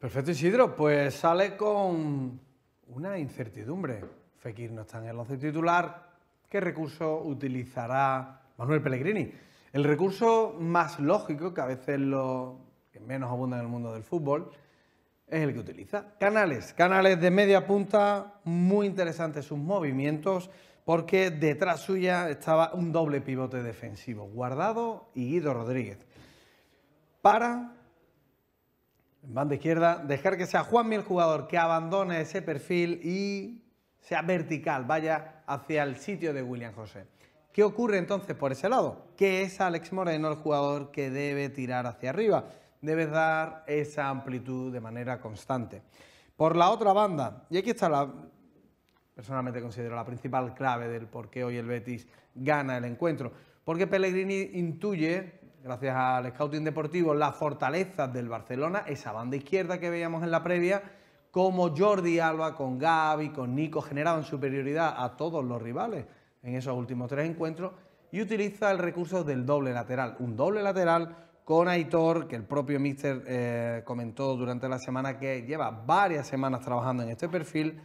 Perfecto, Isidro. Pues sale con una incertidumbre. Fekir no está en el once titular. ¿Qué recurso utilizará Manuel Pellegrini? El recurso más lógico, que a veces lo que menos abunda en el mundo del fútbol, es el que utiliza. Canales, canales de media punta, muy interesantes sus movimientos, porque detrás suya estaba un doble pivote defensivo, Guardado y Guido Rodríguez. Para Banda izquierda, dejar que sea Juanmi el jugador que abandone ese perfil y sea vertical, vaya hacia el sitio de William José. ¿Qué ocurre entonces por ese lado? Que es Alex Moreno el jugador que debe tirar hacia arriba. debe dar esa amplitud de manera constante. Por la otra banda, y aquí está la, personalmente considero la principal clave del por qué hoy el Betis gana el encuentro. Porque Pellegrini intuye gracias al scouting deportivo, la Fortaleza del Barcelona, esa banda izquierda que veíamos en la previa, como Jordi Alba con Gaby, con Nico, generaban superioridad a todos los rivales en esos últimos tres encuentros, y utiliza el recurso del doble lateral, un doble lateral con Aitor, que el propio Mister eh, comentó durante la semana que lleva varias semanas trabajando en este perfil,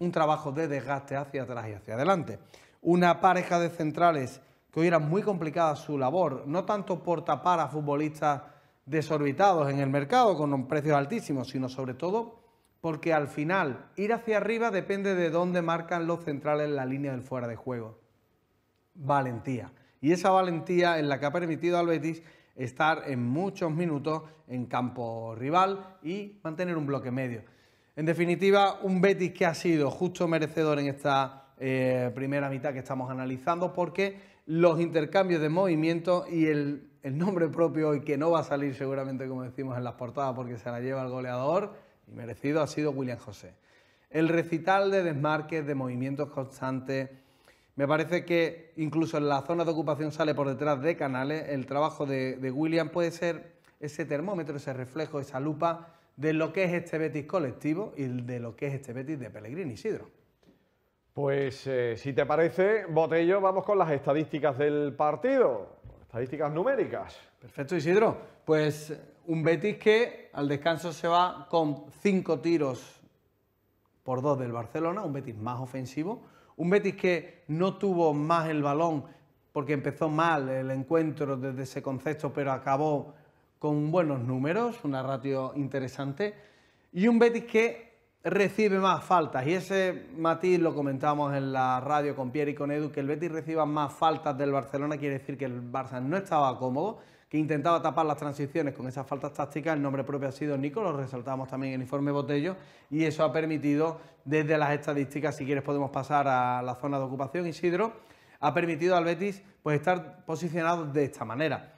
un trabajo de desgaste hacia atrás y hacia adelante. Una pareja de centrales que hoy era muy complicada su labor, no tanto por tapar a futbolistas desorbitados en el mercado con precios altísimos, sino sobre todo porque al final ir hacia arriba depende de dónde marcan los centrales la línea del fuera de juego. Valentía. Y esa valentía es la que ha permitido al Betis estar en muchos minutos en campo rival y mantener un bloque medio. En definitiva, un Betis que ha sido justo merecedor en esta eh, primera mitad que estamos analizando porque los intercambios de movimiento y el, nombre propio hoy que no va a salir seguramente como decimos en las portadas porque se la lleva el goleador y merecido ha sido William José. El recital de desmarques, de movimientos constantes, me parece que incluso en la zona de ocupación sale por detrás de Canales, el trabajo de, de William puede ser ese termómetro, ese reflejo, esa lupa de lo que es este Betis colectivo y de lo que es este Betis de Pellegrini Isidro. Pues eh, si te parece, Botello, vamos con las estadísticas del partido, estadísticas numéricas. Perfecto, Isidro. Pues un Betis que al descanso se va con cinco tiros por dos del Barcelona, un Betis más ofensivo, un Betis que no tuvo más el balón porque empezó mal el encuentro desde ese concepto, pero acabó con buenos números, una ratio interesante, y un Betis que recibe más faltas. Y ese matiz lo comentamos en la radio con Pierre y con Edu, que el Betis reciba más faltas del Barcelona quiere decir que el Barça no estaba cómodo, que intentaba tapar las transiciones con esas faltas tácticas. El nombre propio ha sido Nico, lo resaltamos también en el informe Botello, y eso ha permitido, desde las estadísticas, si quieres podemos pasar a la zona de ocupación, Isidro, ha permitido al Betis pues, estar posicionado de esta manera.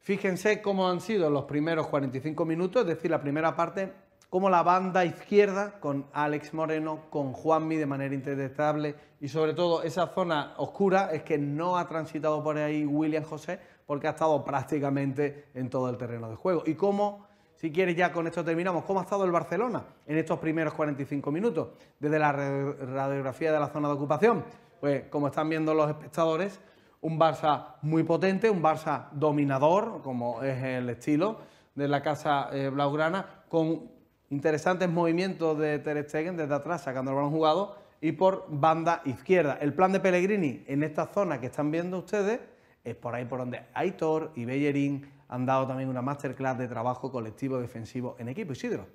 Fíjense cómo han sido los primeros 45 minutos, es decir, la primera parte como la banda izquierda con Alex Moreno, con Juanmi de manera indetectable y sobre todo esa zona oscura es que no ha transitado por ahí William José porque ha estado prácticamente en todo el terreno de juego. Y cómo, si quieres ya con esto terminamos, cómo ha estado el Barcelona en estos primeros 45 minutos desde la radiografía de la zona de ocupación. Pues como están viendo los espectadores, un Barça muy potente, un Barça dominador, como es el estilo de la casa eh, blaugrana, con Interesantes movimientos de Ter Stegen desde atrás, sacando el balón jugado y por banda izquierda. El plan de Pellegrini en esta zona que están viendo ustedes es por ahí por donde Aitor y Bellerín han dado también una masterclass de trabajo colectivo defensivo en equipo. Isidro.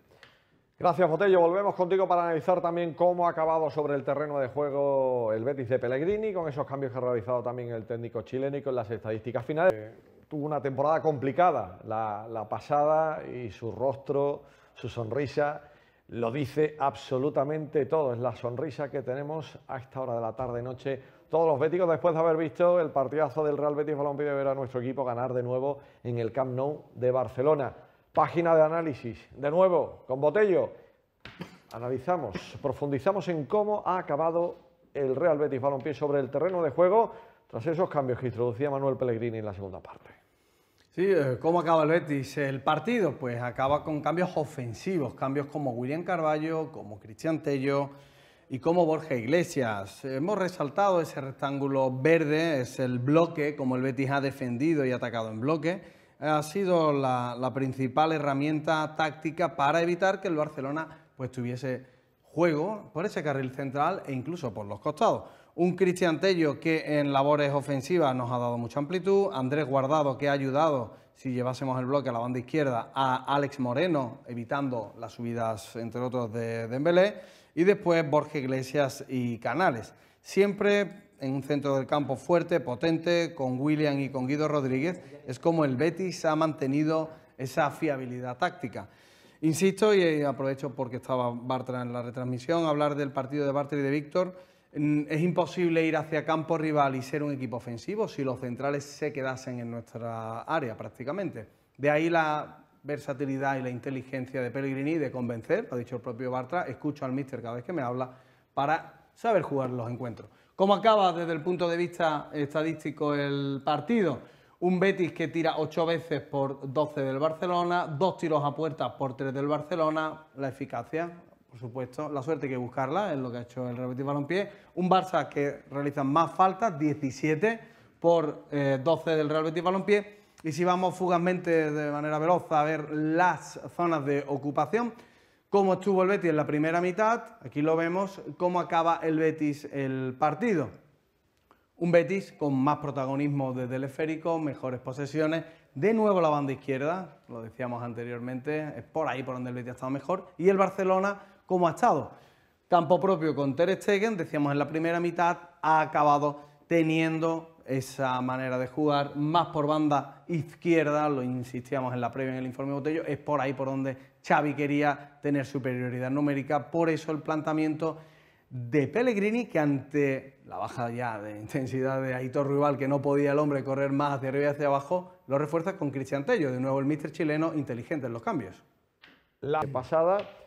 Gracias, Botello. Volvemos contigo para analizar también cómo ha acabado sobre el terreno de juego el Betis de Pellegrini, con esos cambios que ha realizado también el técnico chileno y con las estadísticas finales. Eh, tuvo una temporada complicada la pasada y su rostro su sonrisa lo dice absolutamente todo. Es la sonrisa que tenemos a esta hora de la tarde-noche. Todos los béticos, después de haber visto el partidazo del Real Betis Balompié, ver a nuestro equipo ganar de nuevo en el Camp Nou de Barcelona. Página de análisis, de nuevo, con Botello. Analizamos, profundizamos en cómo ha acabado el Real Betis Balompié sobre el terreno de juego tras esos cambios que introducía Manuel Pellegrini en la segunda parte. Sí, eh, ¿cómo acaba el Betis el partido? Pues acaba con cambios ofensivos, cambios como William Carballo, como Cristian Tello y como Borja Iglesias. Hemos resaltado ese rectángulo verde, es el bloque, como el Betis ha defendido y atacado en bloque. Ha sido la, la principal herramienta táctica para evitar que el Barcelona pues tuviese juego por ese carril central e incluso por los costados. Un Cristian Tello que en labores ofensivas nos ha dado mucha amplitud, Andrés Guardado que ha ayudado, si llevásemos el bloque a la banda izquierda, a Alex Moreno, evitando las subidas, entre otros, de Dembélé, y después Borges Iglesias y Canales. Siempre en un centro del campo fuerte, potente, con William y con Guido Rodríguez, es como el Betis ha mantenido esa fiabilidad táctica. Insisto y eh, aprovecho porque estaba Bartra en la retransmisión, hablar del partido de Bartra y de Víctor. Mm, es imposible ir hacia campo rival y ser un equipo ofensivo si los centrales se quedasen en nuestra área prácticamente. De ahí la versatilidad y la inteligencia de Pellegrini de convencer, ha dicho el propio Bartra, escucho al míster cada vez que me habla, para saber jugar los encuentros. ¿Cómo acaba desde el punto de vista estadístico el partido? un Betis que tira ocho veces por 12 del Barcelona, dos tiros a puerta por 3 del Barcelona, la eficacia, por supuesto, la suerte que buscarla, es lo que ha hecho el Real Betis Balompié, un Barça que realiza más faltas, 17 por 12 eh, del Real Betis Balompié, y si vamos fugazmente de manera veloz a ver las zonas de ocupación, cómo estuvo el Betis en la primera mitad, aquí lo vemos, cómo acaba el Betis el partido. Un Betis con más protagonismo desde el esférico, mejores posesiones, de nuevo la banda izquierda, lo decíamos anteriormente, es por ahí por donde el Betis ha estado mejor, y el Barcelona como ha estado. Campo propio con Ter Stegen, decíamos en la primera mitad, ha acabado teniendo esa manera de jugar más por banda izquierda, lo insistíamos en la previa en el informe de Botello, es por ahí por donde Xavi quería tener superioridad numérica, por eso el planteamiento de Pellegrini, que ante la baja ya de intensidad de Aitor Rival, que no podía el hombre correr más hacia arriba hacia abajo, lo refuerza con Cristian Tello, de nuevo el mister chileno inteligente en los cambios. La pasada